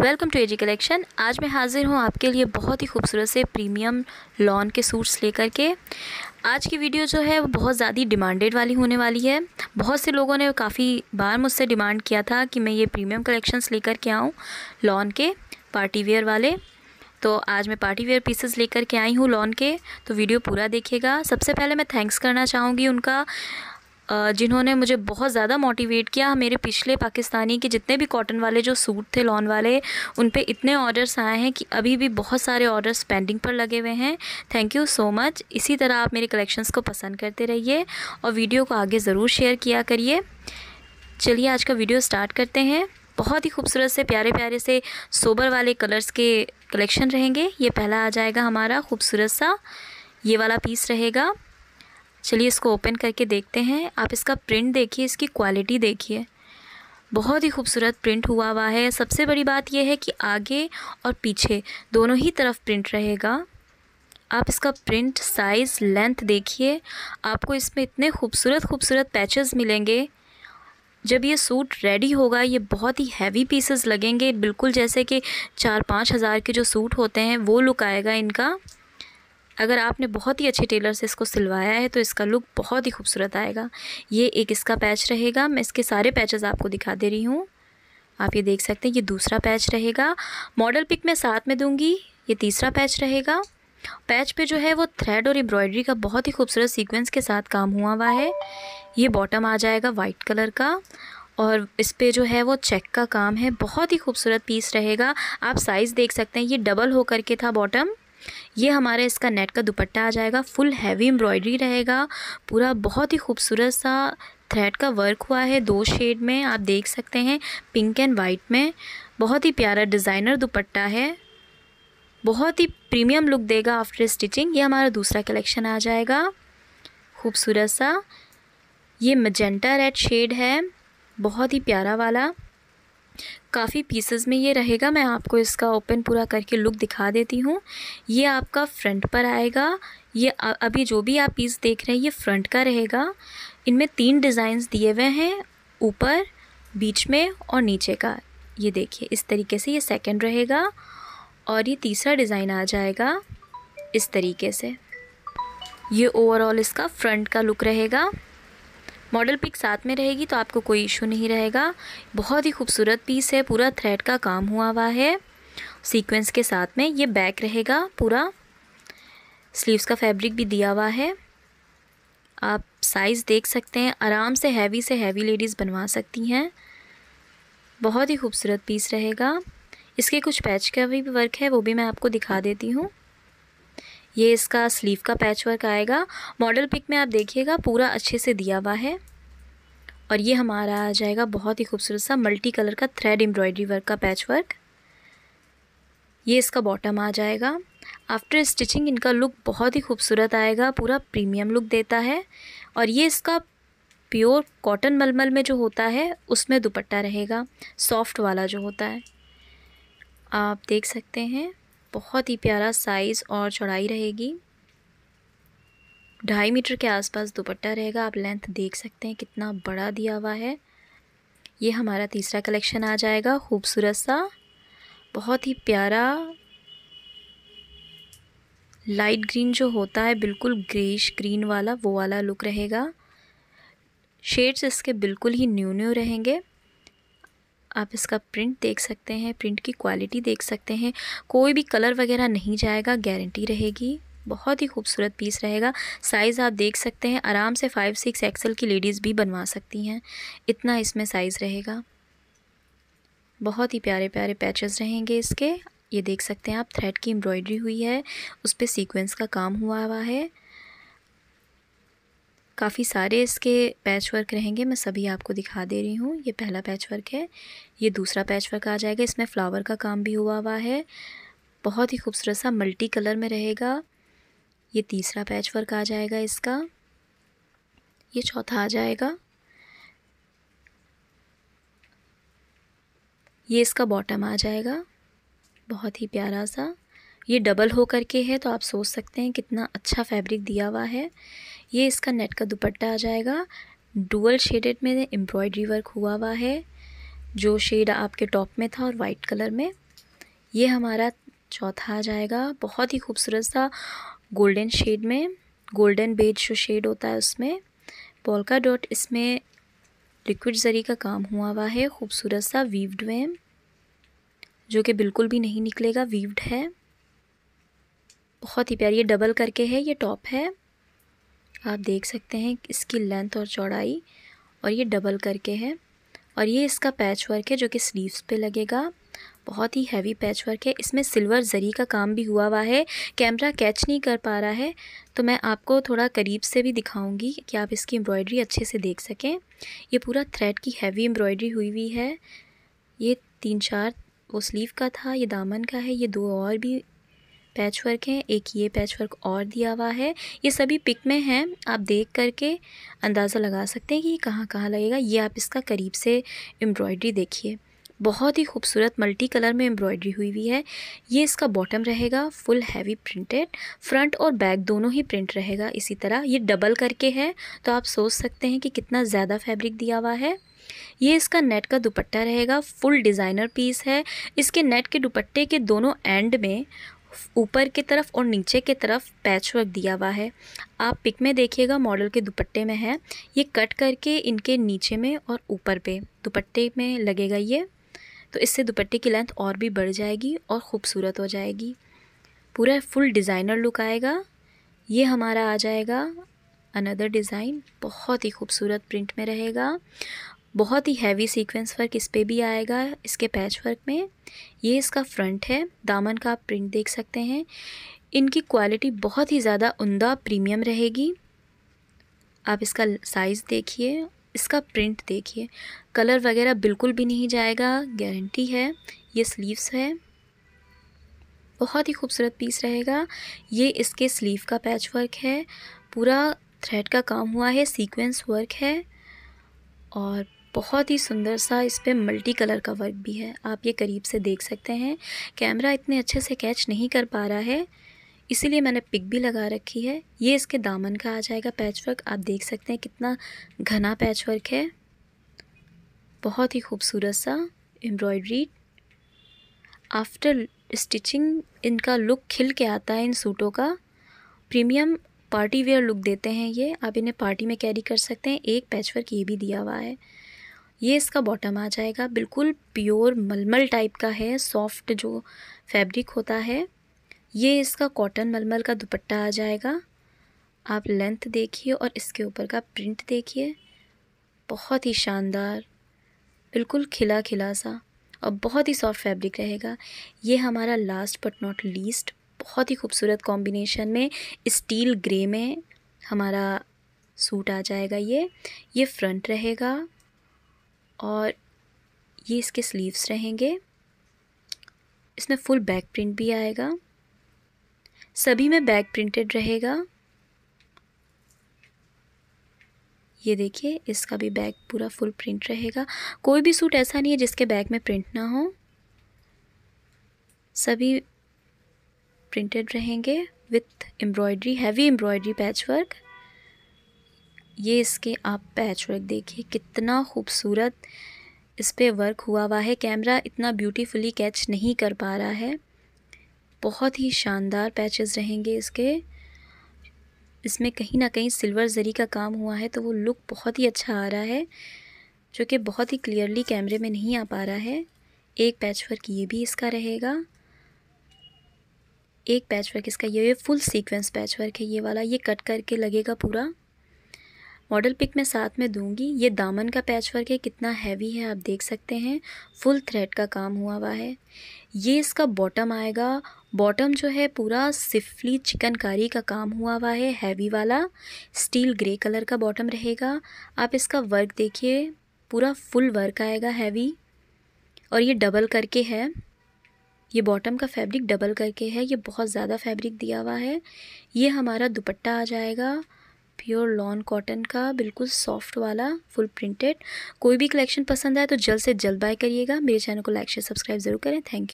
welcome to AG collection आज मैं हाज़िर हूँ आपके लिए बहुत ही खूबसूरत से प्रीमियम लॉन के सूट्स लेकर के आज की वीडियो जो है वो बहुत ज़्यादा डिमांडेड वाली होने वाली है बहुत से लोगों ने काफ़ी बार मुझसे डिमांड किया था कि मैं ये प्रीमियम कलेक्शंस लेकर के आऊँ लॉन के पार्टी वेयर वाले तो आज मैं पार्टी वेयर पीसेस लेकर के आई हूँ लॉन के तो वीडियो पूरा देखिएगा सबसे पहले मैं थैंक्स करना चाहूँगी उनका जिन्होंने मुझे बहुत ज़्यादा मोटिवेट किया मेरे पिछले पाकिस्तानी के जितने भी कॉटन वाले जो सूट थे लॉन वाले उन पर इतने ऑर्डर्स आए हैं कि अभी भी बहुत सारे ऑर्डर्स पेंडिंग पर लगे हुए हैं थैंक यू सो मच इसी तरह आप मेरे कलेक्शंस को पसंद करते रहिए और वीडियो को आगे ज़रूर शेयर किया करिए चलिए आज का वीडियो स्टार्ट करते हैं बहुत ही खूबसूरत से प्यारे प्यारे से सोबर वाले कलर्स के कलेक्शन रहेंगे ये पहला आ जाएगा हमारा खूबसूरत सा ये वाला पीस रहेगा चलिए इसको ओपन करके देखते हैं आप इसका प्रिंट देखिए इसकी क्वालिटी देखिए बहुत ही खूबसूरत प्रिंट हुआ हुआ है सबसे बड़ी बात यह है कि आगे और पीछे दोनों ही तरफ प्रिंट रहेगा आप इसका प्रिंट साइज़ लेंथ देखिए आपको इसमें इतने खूबसूरत खूबसूरत पैचेस मिलेंगे जब ये सूट रेडी होगा ये बहुत ही हैवी पीसेस लगेंगे बिल्कुल जैसे कि चार पाँच हज़ार के जो सूट होते हैं वो लुक आएगा इनका अगर आपने बहुत ही अच्छे टेलर से इसको सिलवाया है तो इसका लुक बहुत ही खूबसूरत आएगा ये एक इसका पैच रहेगा मैं इसके सारे पैचेस आपको दिखा दे रही हूँ आप ये देख सकते हैं ये दूसरा पैच रहेगा मॉडल पिक मैं साथ में दूँगी ये तीसरा पैच रहेगा पैच पे जो है वो थ्रेड और एम्ब्रॉयडरी का बहुत ही खूबसूरत सीक्वेंस के साथ काम हुआ हुआ है ये बॉटम आ जाएगा वाइट कलर का और इस पर जो है वो चेक का काम है बहुत ही खूबसूरत पीस रहेगा आप साइज़ देख सकते हैं ये डबल होकर के था बॉटम ये हमारा इसका नेट का दुपट्टा आ जाएगा फुल हैवी एम्ब्रॉयडरी रहेगा पूरा बहुत ही खूबसूरत सा थ्रेड का वर्क हुआ है दो शेड में आप देख सकते हैं पिंक एंड वाइट में बहुत ही प्यारा डिज़ाइनर दुपट्टा है बहुत ही प्रीमियम लुक देगा आफ्टर स्टिचिंग ये हमारा दूसरा कलेक्शन आ जाएगा खूबसूरत सा ये मजेंटा रेड शेड है बहुत ही प्यारा वाला काफ़ी पीसेस में ये रहेगा मैं आपको इसका ओपन पूरा करके लुक दिखा देती हूँ ये आपका फ्रंट पर आएगा ये अभी जो भी आप पीस देख रहे हैं ये फ्रंट का रहेगा इनमें तीन डिज़ाइंस दिए हुए हैं ऊपर बीच में और नीचे का ये देखिए इस तरीके से ये सेकंड रहेगा और ये तीसरा डिज़ाइन आ जाएगा इस तरीके से ये ओवरऑल इसका फ्रंट का लुक रहेगा मॉडल पिक साथ में रहेगी तो आपको कोई इशू नहीं रहेगा बहुत ही खूबसूरत पीस है पूरा थ्रेड का काम हुआ हुआ है सीक्वेंस के साथ में ये बैक रहेगा पूरा स्लीव्स का फैब्रिक भी दिया हुआ है आप साइज़ देख सकते हैं आराम से हैवी से हैवी लेडीज़ बनवा सकती हैं बहुत ही खूबसूरत पीस रहेगा इसके कुछ पैच का भी वर्क है वो भी मैं आपको दिखा देती हूँ ये इसका स्लीव का पैच वर्क आएगा मॉडल पिक में आप देखिएगा पूरा अच्छे से दिया हुआ है और ये हमारा आ जाएगा बहुत ही खूबसूरत सा मल्टी कलर का थ्रेड एम्ब्रॉयडरी वर्क का पैच वर्क ये इसका बॉटम आ जाएगा आफ्टर स्टिचिंग इनका लुक बहुत ही खूबसूरत आएगा पूरा प्रीमियम लुक देता है और ये इसका प्योर कॉटन मलमल में जो होता है उसमें दुपट्टा रहेगा सॉफ्ट वाला जो होता है आप देख सकते हैं बहुत ही प्यारा साइज़ और चौड़ाई रहेगी ढाई मीटर के आसपास दुपट्टा रहेगा आप लेंथ देख सकते हैं कितना बड़ा दिया हुआ है ये हमारा तीसरा कलेक्शन आ जाएगा खूबसूरत सा बहुत ही प्यारा लाइट ग्रीन जो होता है बिल्कुल ग्रेश ग्रीन वाला वो वाला लुक रहेगा शेड्स इसके बिल्कुल ही न्यू न्यू रहेंगे आप इसका प्रिंट देख सकते हैं प्रिंट की क्वालिटी देख सकते हैं कोई भी कलर वगैरह नहीं जाएगा गारंटी रहेगी बहुत ही खूबसूरत पीस रहेगा साइज़ आप देख सकते हैं आराम से फाइव सिक्स एक्सल की लेडीज़ भी बनवा सकती हैं इतना इसमें साइज़ रहेगा बहुत ही प्यारे प्यारे पैचेस रहेंगे इसके ये देख सकते हैं आप थ्रेड की एम्ब्रॉयडरी हुई है उस पर सीक्वेंस का काम हुआ हुआ है काफ़ी सारे इसके पैच वर्क रहेंगे मैं सभी आपको दिखा दे रही हूँ ये पहला पैच वर्क है ये दूसरा पैच वर्क आ जाएगा इसमें फ्लावर का काम भी हुआ हुआ है बहुत ही खूबसूरत सा मल्टी कलर में रहेगा ये तीसरा पैच वर्क आ जाएगा इसका ये चौथा आ जाएगा ये इसका बॉटम आ जाएगा बहुत ही प्यारा सा ये डबल हो करके है तो आप सोच सकते हैं कितना अच्छा फैब्रिक दिया हुआ है ये इसका नेट का दुपट्टा आ जाएगा डुअल शेडेड में एम्ब्रॉयडरी वर्क हुआ हुआ है जो शेड आपके टॉप में था और वाइट कलर में ये हमारा चौथा आ जाएगा बहुत ही खूबसूरत सा गोल्डन शेड में गोल्डन बेज जो शेड होता है उसमें पोलका डॉट इसमें लिक्विड जरी का काम हुआ हुआ है खूबसूरत सा वीव्ड वेम जो कि बिल्कुल भी नहीं निकलेगा वीव्ड है बहुत ही प्यारी ये डबल करके है ये टॉप है आप देख सकते हैं इसकी लेंथ और चौड़ाई और ये डबल करके है और ये इसका पैच वर्क है जो कि स्लीव्स पे लगेगा बहुत ही हैवी पैच वर्क है इसमें सिल्वर जरी का काम भी हुआ हुआ है कैमरा कैच नहीं कर पा रहा है तो मैं आपको थोड़ा करीब से भी दिखाऊंगी कि आप इसकी एम्ब्रॉयडरी अच्छे से देख सकें ये पूरा थ्रेड की हैवी एम्ब्रॉयडरी हुई हुई है ये तीन चार वो स्लीव का था ये दामन का है ये दो और भी पैच वर्क है एक ये पैच वर्क और दिया हुआ है ये सभी पिक में हैं आप देख करके अंदाज़ा लगा सकते हैं कि ये कहाँ कहाँ लगेगा ये आप इसका करीब से एम्ब्रॉयड्री देखिए बहुत ही खूबसूरत मल्टी कलर में एम्ब्रॉयड्री हुई हुई है ये इसका बॉटम रहेगा फुल हैवी प्रिंटेड फ्रंट और बैक दोनों ही प्रिंट रहेगा इसी तरह ये डबल करके है तो आप सोच सकते हैं कि कितना ज़्यादा फैब्रिक दिया हुआ है ये इसका नेट का दुपट्टा रहेगा फुल डिज़ाइनर पीस है इसके नेट के दुपट्टे के दोनों एंड में ऊपर की तरफ और नीचे की तरफ पैच वर्क दिया हुआ है आप पिक में देखिएगा मॉडल के दुपट्टे में है ये कट करके इनके नीचे में और ऊपर पे दुपट्टे में लगेगा ये तो इससे दुपट्टे की लेंथ और भी बढ़ जाएगी और ख़ूबसूरत हो जाएगी पूरा फुल डिज़ाइनर लुक आएगा ये हमारा आ जाएगा अनदर डिज़ाइन बहुत ही खूबसूरत प्रिंट में रहेगा बहुत ही हैवी सीक्वेंस वर्क इस पर भी आएगा इसके पैच वर्क में ये इसका फ्रंट है दामन का आप प्रिंट देख सकते हैं इनकी क्वालिटी बहुत ही ज़्यादा उमदा प्रीमियम रहेगी आप इसका साइज़ देखिए इसका प्रिंट देखिए कलर वगैरह बिल्कुल भी नहीं जाएगा गारंटी है ये स्लीव्स है बहुत ही खूबसूरत पीस रहेगा ये इसके स्लीव का पैच वर्क है पूरा थ्रेड का काम हुआ है सीक्वेंस वर्क है और बहुत ही सुंदर सा इस पर मल्टी कलर का वर्क भी है आप ये करीब से देख सकते हैं कैमरा इतने अच्छे से कैच नहीं कर पा रहा है इसीलिए मैंने पिक भी लगा रखी है ये इसके दामन का आ जाएगा पैचवर्क आप देख सकते हैं कितना घना पैचवर्क है बहुत ही खूबसूरत सा एम्ब्रॉयड्री आफ्टर स्टिचिंग इनका लुक खिल के आता है इन सूटों का प्रीमियम पार्टी वेयर लुक देते हैं ये आप इन्हें पार्टी में कैरी कर सकते हैं एक पैचवर्क ये भी दिया हुआ है ये इसका बॉटम आ जाएगा बिल्कुल प्योर मलमल टाइप का है सॉफ्ट जो फैब्रिक होता है ये इसका कॉटन मलमल का दुपट्टा आ जाएगा आप लेंथ देखिए और इसके ऊपर का प्रिंट देखिए बहुत ही शानदार बिल्कुल खिला खिला सा और बहुत ही सॉफ्ट फैब्रिक रहेगा ये हमारा लास्ट बट नॉट लीस्ट बहुत ही खूबसूरत कॉम्बिनेशन में स्टील ग्रे में हमारा सूट आ जाएगा ये ये फ्रंट रहेगा और ये इसके स्लीव्स रहेंगे इसमें फुल बैक प्रिंट भी आएगा सभी में बैक प्रिंटेड रहेगा ये देखिए इसका भी बैक पूरा फुल प्रिंट रहेगा कोई भी सूट ऐसा नहीं है जिसके बैक में प्रिंट ना हो सभी प्रिंटेड रहेंगे with embroidery heavy embroidery patch work ये इसके आप पैच वर्क देखिए कितना खूबसूरत इस पर वर्क हुआ हुआ है कैमरा इतना ब्यूटीफुली कैच नहीं कर पा रहा है बहुत ही शानदार पैचेस रहेंगे इसके इसमें कहीं ना कहीं सिल्वर जरी का काम हुआ है तो वो लुक बहुत ही अच्छा आ रहा है जो कि बहुत ही क्लियरली कैमरे में नहीं आ पा रहा है एक पैच वर्क ये भी इसका रहेगा एक पैच वर्क इसका ये, फुल सीक्वेंस पैच वर्क है ये वाला ये कट करके लगेगा पूरा मॉडल पिक मैं साथ में दूंगी ये दामन का पैच वर्क है कितना हैवी है आप देख सकते हैं फुल थ्रेड का काम हुआ हुआ है ये इसका बॉटम आएगा बॉटम जो है पूरा सिफली चिकनकारी का काम हुआ हुआ है हैवी वाला स्टील ग्रे कलर का बॉटम रहेगा आप इसका वर्क देखिए पूरा फुल वर्क आएगा हैवी और ये डबल करके है ये बॉटम का फैब्रिक डबल करके है ये बहुत ज़्यादा फैब्रिक दिया हुआ है ये हमारा दुपट्टा आ जाएगा प्योर लॉन कॉटन का बिल्कुल सॉफ्ट वाला फुल प्रिंटेड कोई भी कलेक्शन पसंद आए तो जल्द से जल्द बाय करिएगा मेरे चैनल को लाइक शेयर सब्सक्राइब जरूर करें थैंक यू